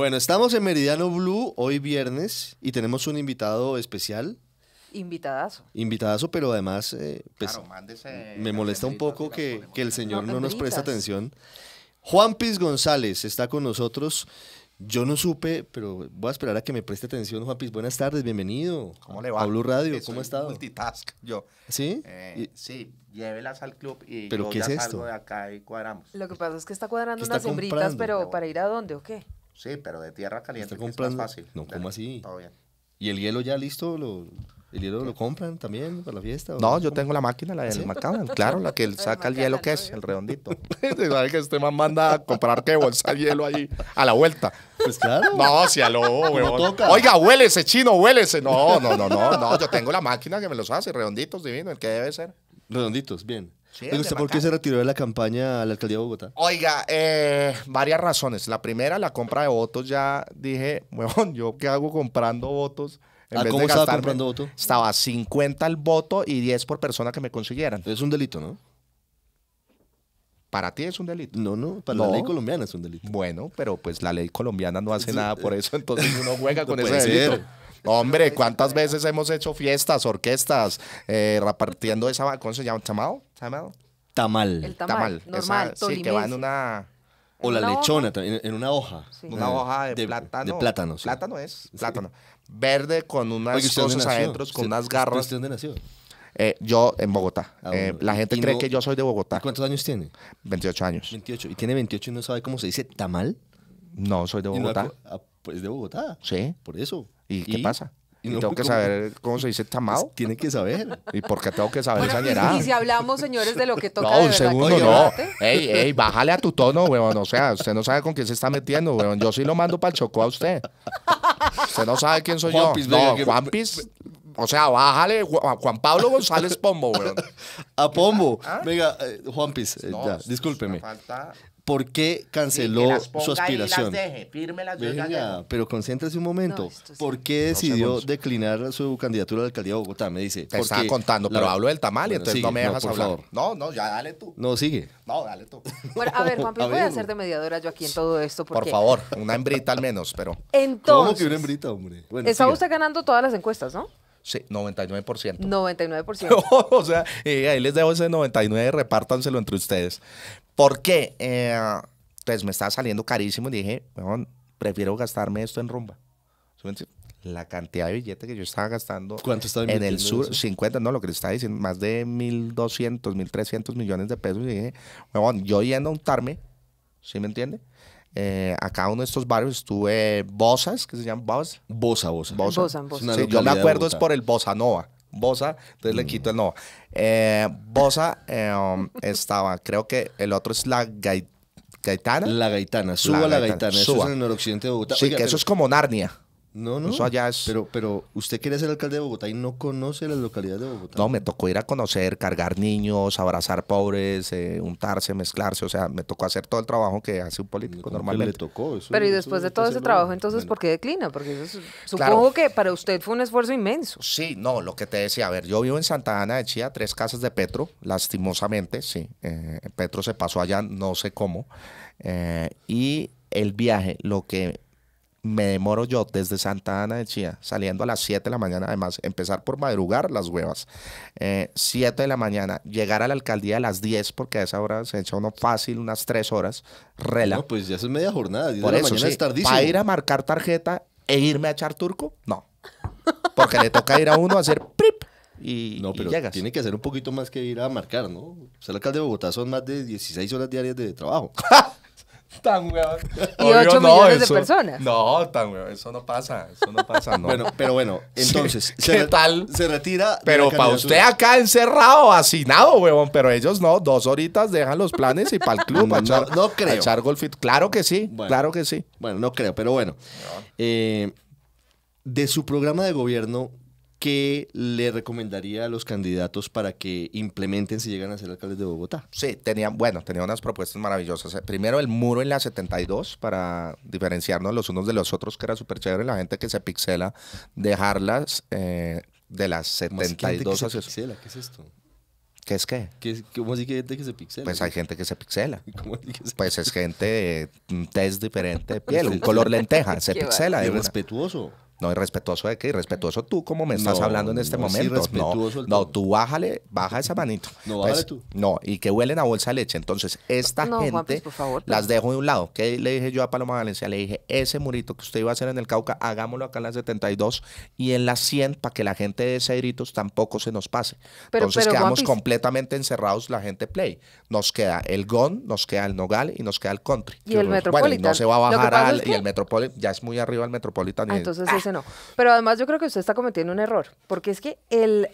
Bueno, estamos en Meridiano Blue hoy viernes y tenemos un invitado especial. Invitadazo. Invitadazo, pero además eh, pues, me molesta un poco que, el señor no, nos preste atención. Juan Piz González está con nosotros. Yo no supe, pero voy a esperar a que me preste atención, Juan Piz. Buenas tardes, bienvenido. ¿Cómo le va? A Blue Radio, ¿cómo ha estado? Multitask, yo. ¿Sí? Eh, sí, llévelas al club y ¿Pero qué es esto? de acá y cuadramos. Lo que pasa es que está cuadrando unas sombritas, pero ¿para ir a dónde o qué? Sí, pero de tierra caliente es más fácil. No, ¿cómo así? Todo bien. ¿Y el hielo ya listo? Lo, ¿El hielo lo compran también para la fiesta? No, yo tengo la máquina, la ¿Ah, del ¿Sí? claro, la que saca el hielo que es, el redondito. ¿Sabes que este man manda a comprar qué bolsa de hielo ahí a la vuelta? Pues claro. No, si aló, huevón. Oiga, huélese, chino, huélese. No, no, no, no, no, yo tengo la máquina que me los hace, redonditos divino, el que debe ser. Redonditos, bien. ¿Y ¿usted por qué se retiró de la campaña a la alcaldía de Bogotá? Oiga, eh, varias razones. La primera, la compra de votos. Ya dije, bueno, ¿yo qué hago comprando votos? En ¿Ah, vez de estaba comprando votos? Estaba 50 el voto y 10 por persona que me consiguieran. Es un delito, ¿no? Para ti es un delito. No, no, para la ley colombiana es un delito. Bueno, pero pues la ley colombiana no hace nada por eh, eso, entonces uno juega con ese delito. Hombre, ¿cuántas veces hemos hecho fiestas, orquestas, eh, repartiendo esa... ¿Cómo se llama? ¿Tamal? ¿Tamal? Tamal. El tamal, Sí, que va en una... O la lechona, en una hoja. Una hoja de, plátano. De plátano, Plátano es, plátano. Verde con unas cosas adentro, con unas garras. dónde nació? Eh, yo en Bogotá. Ah, eh, la gente cree que yo soy de Bogotá. cuántos años tiene? 28 años. 28. ¿Y tiene 28 y no sabe cómo se dice tamal? No, soy de Bogotá. Ah, pues, ¿Es pues de Bogotá. Sí. Por eso. ¿Y, qué pasa? Y tengo que saber cómo se dice tamao. Pues, tiene que saber. ¿Y por qué tengo que saber esa y, y, si hablamos, señores, de lo que toca. No, un segundo, no. Ey, ey, bájale a tu tono, weón. O sea, usted no sabe con quién se está metiendo, weón. Yo sí lo mando para el chocó a usted. Usted no sabe quién soy yo. no, Juan o sea, bájale Juan Pablo González Pombo, weón. A Pombo. ¿Ah? Venga, eh, Juan Pis, eh, discúlpeme. ¿Por qué canceló su aspiración? deje, pero concéntrese un momento. ¿Por qué decidió declinar su candidatura a la alcaldía de Bogotá? Me dice. Te estaba contando, pero hablo del tamal y entonces no me dejas hablar. No, no, ya dale tú. No, sigue. No, dale tú. Bueno, a ver, Juan, voy a hacer de mediadora yo aquí en todo esto. Por favor, una hembrita al menos, pero. Entonces. ¿Cómo que una hembrita, hombre? Bueno, está usted ganando todas las encuestas, ¿no? Sí, 99%. 99%. o sea, eh, ahí les dejo ese 99, repártanselo entre ustedes. ¿Por qué? Eh, entonces me estaba saliendo carísimo y dije, prefiero gastarme esto en rumba. La cantidad de billete que yo estaba gastando en el sur, 50, no, lo que le estaba diciendo, más de 1.200, 1.300 millones de pesos. Y dije, bueno, yo yendo a untarme, ¿sí me entiende? Eh, a cada uno de estos barrios estuve Bosas, que se llama? Bosas. Bosa, Bosa. Bosa. yo me acuerdo es por el Bossa Nova. Bosa, entonces le quito el no. Eh, Bosa eh, um, estaba, creo que el otro es la Gaitana. La Gaitana, suba la, gaitana, Eso es en el noroccidente de Bogotá. Sí, que eso es como Narnia. No, no. allá Pero, pero usted quiere ser alcalde de Bogotá y no conoce las localidades de Bogotá. No, me tocó ir a conocer, cargar niños, abrazar pobres, eh, untarse, mezclarse. O sea, me tocó hacer todo el trabajo que hace un político normalmente. pero y después de todo ese trabajo, entonces, ¿por qué declina? Porque supongo que para usted fue un esfuerzo inmenso. Sí, no, lo que te decía. A ver, yo vivo en Santa Ana de Chía, tres casas de Petro, lastimosamente, sí. Eh, Petro se pasó allá, no sé cómo. Eh, y el viaje, lo que me demoro yo desde Santa Ana de Chía, saliendo a las 7 de la mañana, además, empezar por madrugar las huevas, eh, 7 de la mañana, llegar a la alcaldía a las 10, porque a esa hora se echa uno fácil unas 3 horas, rela. No, pues ya es media jornada, por de mañana es ¿Para ir a marcar tarjeta e irme a echar turco? No, porque le toca ir a uno a hacer prip. Y, no, pero tiene que hacer un poquito más que ir a marcar, ¿no? O sea, la alcalde de Bogotá son más de 16 horas diarias de trabajo. tan Y 8 millones de personas. No, tan weón, eso no pasa, eso no pasa, no. Bueno, pero bueno, entonces, ¿qué tal? Se retira. Pero para usted acá encerrado, hacinado, weón, pero ellos no, dos horitas dejan los planes y para el club, no, echar, creo. echar Claro que sí, claro que sí. Bueno, no creo, pero bueno. Eh, de su programa de gobierno, ¿qué le recomendaría a los candidatos para que implementen si llegan a ser alcaldes de Bogotá? Sí, tenían, bueno, tenía unas propuestas maravillosas. Eh. Primero, el muro en la 72 para diferenciarnos los unos de los otros, que era súper chévere. La gente que se pixela, dejarlas eh, de las 72 se pixela? ¿Qué es esto? ¿Qué es qué? ¿Cómo así que hay gente que se pixela? Pues hay gente que se pixela. ¿Cómo así Pues es gente un test diferente de piel, un color lenteja, se pixela. Es respetuoso. No, irrespetuoso de qué? Irrespetuoso tú, como me estás hablando en este momento. no, tú bájale, baja esa manito. Pues, no, y que huelen a bolsa de leche. Entonces, esta pues, gente, pues. las dejo de un lado. ¿Qué le dije yo a Paloma Valencia? Le dije, ese murito que usted iba a hacer en el Cauca, hagámoslo acá en las 72 y en las 100 para que la gente de ese gritos tampoco se nos pase. Entonces, quedamos completamente encerrados la gente Play. Nos queda el GON, nos queda el Nogal y nos queda el Country. Y el bueno, y no se va a bajar al. Y el ya es muy arriba el Metropolitan. Ah, entonces, ¡Ah! ese no. Pero además yo creo que usted está cometiendo un error, porque es que el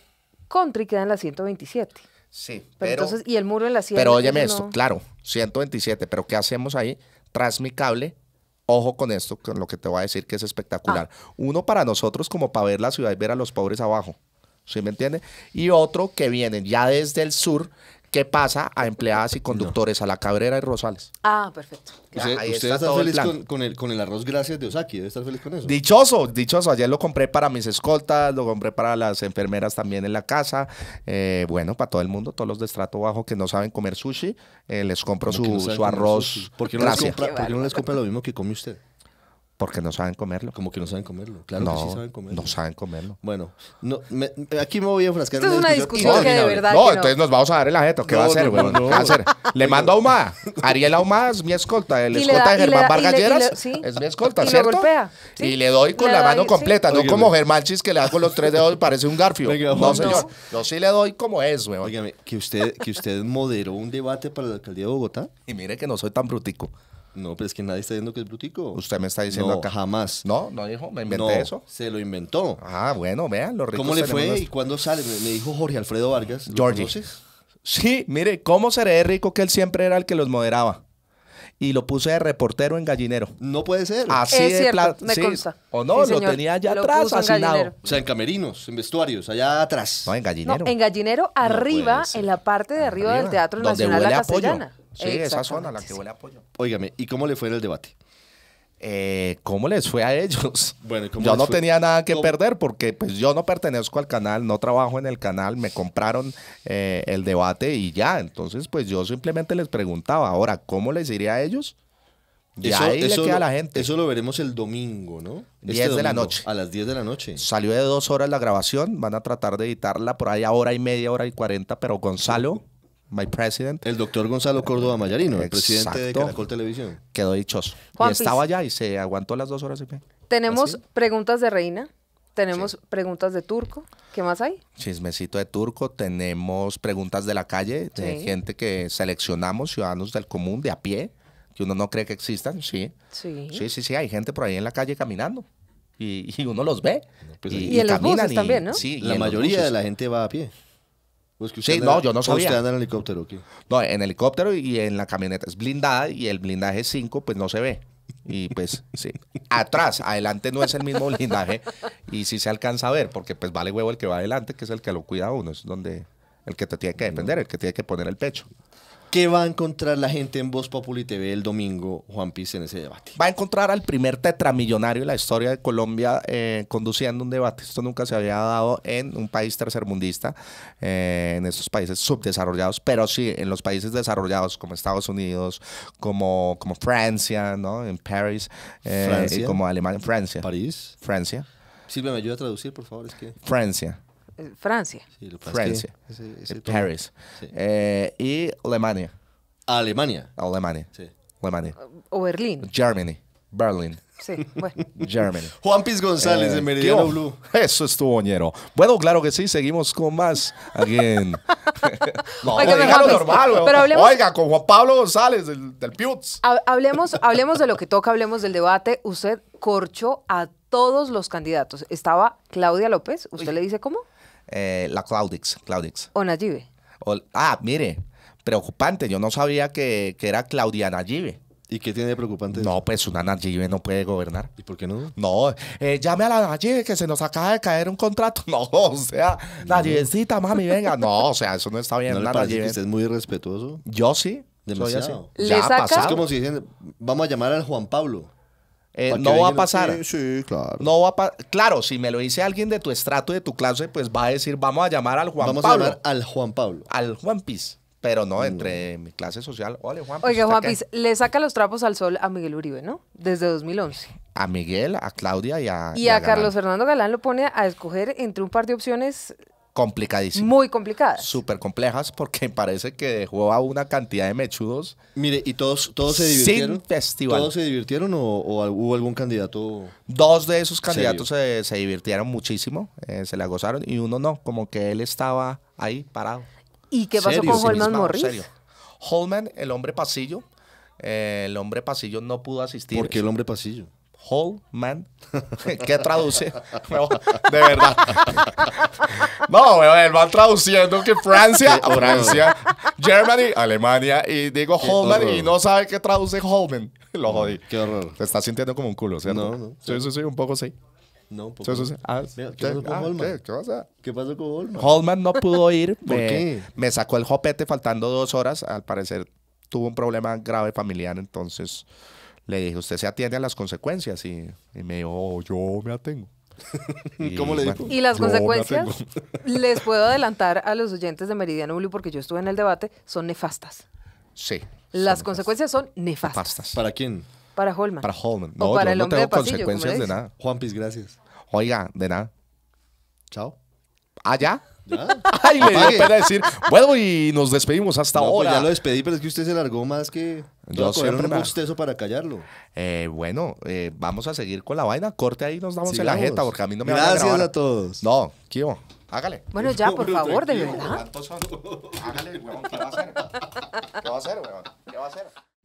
country queda en la 127. Sí, pero, entonces, y el muro en la 127. Pero óyeme esto, claro, 127, pero ¿qué hacemos ahí? Tras mi cable, ojo con esto, con lo que te voy a decir que es espectacular. Ah. Uno para nosotros como para ver la ciudad y ver a los pobres abajo. ¿Sí me entiende? Y otro que vienen ya desde el sur, ¿Qué pasa a empleadas y conductores? A la Cabrera y Rosales. Ah, perfecto. Usted, Ahí está, feliz con, el, arroz gracias de Osaki, debe estar feliz con eso. Dichoso, dichoso. Ayer lo compré para mis escoltas, lo compré para las enfermeras también en la casa. Eh, bueno, para todo el mundo, todos los de estrato bajo que no saben comer sushi, eh, les compro su, arroz. gracias. por qué no les compra lo mismo que come usted? Porque no saben comerlo. Como que no saben comerlo. Claro no, que sí saben comerlo. No saben comerlo. Bueno, no, me, aquí me voy a enfrascar. Esto es una discusión, que de verdad. No, entonces nos vamos a dar el ajeto. ¿Qué va a hacer, va a hacer? Le mando a Uma, Ariel Ahumada es mi escolta. El escolta de Germán Vargas es mi escolta, y ¿cierto? golpea, Y le doy con la mano completa. No como Germán Chis que le da con los tres dedos y parece un garfio. no, señor. Yo sí le doy como es, güey. que usted, que usted moderó un debate para la alcaldía de Bogotá. Y mire que no soy tan brutico. No, pero es que nadie está diciendo que es brutico. Usted me está diciendo acá. jamás. No, no dijo, me inventé eso. Se lo inventó. Ah, bueno, vean, lo ¿Cómo le fue y cuándo sale? Me, dijo Jorge Alfredo Vargas. Jorge. Sí, mire, ¿cómo seré rico que él siempre era el que los moderaba? y lo puse de reportero en gallinero. No puede ser. Así es de cierto, me consta. O no, lo tenía allá atrás, asignado. O sea, en camerinos, en vestuarios, allá atrás. No, en gallinero. No, en gallinero, arriba, en la parte de arriba, del Teatro Nacional La Castellana. Sí, esa zona, la que huele a pollo. Óigame, ¿y cómo le fue el debate? Eh, ¿Cómo les fue a ellos? Bueno, yo no tenía nada que perder porque pues yo no pertenezco al canal, no trabajo en el canal, me compraron eh, el debate y ya, entonces pues yo simplemente les preguntaba, ahora, ¿cómo les iría a ellos? Y ahí queda a la gente. Eso lo veremos el domingo, ¿no? 10 este de la noche. A las 10 de la noche. Salió de dos horas la grabación, van a tratar de editarla por ahí a hora y media, hora y cuarenta, pero Gonzalo my El doctor Gonzalo Córdoba Mayarino, el presidente de Caracol Televisión. Quedó dichoso. y estaba allá y se aguantó las dos horas y media. Tenemos preguntas de Reina. Tenemos preguntas de turco. ¿Qué más hay? Chismecito de turco. Tenemos preguntas de la calle, de gente que seleccionamos, ciudadanos del común, de a pie, que uno no cree que existan. Sí. Sí, sí, sí. sí. Hay gente por ahí en la calle caminando. Y, uno los ve. Pues y, en los buses también, ¿no? Sí, la mayoría de la gente va a pie sí, no, yo no sabía. en helicóptero No, en helicóptero y en la camioneta. Es blindada y el blindaje 5 pues no se ve. Y pues sí, atrás, adelante no es el mismo blindaje y sí se alcanza a ver porque pues vale huevo el que va adelante, que es el que lo cuida uno, es donde el que te tiene que defender, el que tiene que poner el pecho. ¿Qué va a encontrar la gente en Voz Populi TV el domingo, Juan Piz, en ese debate? Va a encontrar al primer tetramillonario de la historia de Colombia eh, conduciendo un debate. Esto nunca se había dado en un país tercermundista, eh, en estos países subdesarrollados, pero sí en los países desarrollados como Estados Unidos, como, como Francia, ¿no? En París, eh, Francia, y como Alemania, Francia. París. Francia. Silvia, ¿me ayuda a traducir, por favor? Es Francia. Eh, Francia. Francia. Es eh, y Alemania. Ah, Alemania. Alemania. Sí. Alemania. O Berlín. Germany. Berlin. Sí, bueno. Germany. Juan Piz González eh, de Meridiano Blue. Eso estuvo boñero. Bueno, claro que sí, seguimos con más. alguien. no, Oiga, pero Oiga, con Juan Pablo González del, del Hablemos, hablemos de lo que toca, hablemos del debate. Usted corchó a todos los candidatos. Estaba Claudia López, ¿usted le dice cómo? Eh, la Claudix. Claudix. O Nayibe. ah, mire, preocupante. Yo no sabía que, era Claudia Nayibe. ¿Y qué tiene de preocupante? No, pues una Nayibe no puede gobernar. ¿Y por qué no? No, eh, llame a la Nayibe que se nos acaba de caer un contrato. No, o sea, no. mami, venga. No, o sea, eso no está bien. es muy irrespetuoso? Yo sí. Demasiado. ya Es como si dicen, vamos a llamar al Juan Pablo. Eh, no va a pasar. Sí, claro. No va claro, si me lo dice alguien de tu estrato y de tu clase, pues va a decir, vamos a llamar al Juan Pablo. Vamos a llamar al Juan Pablo. Al Juan Piz. Pero no, mm. entre mi clase social. Oye, Juan Piz, le saca los trapos al sol a Miguel Uribe, ¿no? Desde 2011. A Miguel, a Claudia y a. Y, a Carlos Fernando Galán lo pone a escoger entre un par de opciones complicadísimas. Muy complicadas. Súper complejas porque parece que dejó a una cantidad de mechudos. Mire, ¿y todos, todos se divirtieron? Sin festival. ¿Todos se divirtieron o, hubo algún candidato? Dos de esos candidatos se, se, divirtieron muchísimo, eh, se la gozaron y uno no, como que él estaba ahí parado. ¿Y qué pasó con Holman Morris? Holman, el hombre pasillo, eh, el hombre pasillo no pudo asistir. ¿Por qué el hombre pasillo? ¿Holman? ¿Qué traduce. De verdad. No, él va traduciendo que Francia, Francia, Germany, Alemania, y digo Holman y no sabe qué traduce Holman. Lo jodí. Qué horror. Te estás sintiendo como un culo, ¿cierto? No, no. Sí, sí, sí, un poco sí. No, un poco. Sí, ah, ¿qué, pasó con ah, Holman? ¿qué, pasa? pasó con Holman? Holman no pudo ir. porque me, Me sacó el jopete faltando dos horas. Al parecer tuvo un problema grave familiar, entonces le dije, usted se atiende a las consecuencias. Y, me dijo, oh, yo me atengo. y, ¿Cómo le Y las consecuencias, les puedo adelantar a los oyentes de Meridiano Blue, porque yo estuve en el debate, son nefastas. Sí. Las consecuencias son nefastas. ¿Para quién? Para Holman. Para Holman. No, no tengo consecuencias de nada. Juanpis, gracias. Oiga, de nada. Chao. allá Ay, me dio pena decir, bueno, y nos despedimos hasta pues ahora. ya lo despedí, pero es que usted se largó más que... Yo siempre gusté eso para callarlo. Eh, bueno, eh, vamos a seguir con la vaina. Corte ahí, nos damos en la jeta, porque a mí no me Gracias van a, a todos. No, Kio, hágale. Bueno, ya, por favor, de verdad. Hágale, weón, ¿qué va a hacer? ¿Qué va a hacer, ¿Qué va a hacer?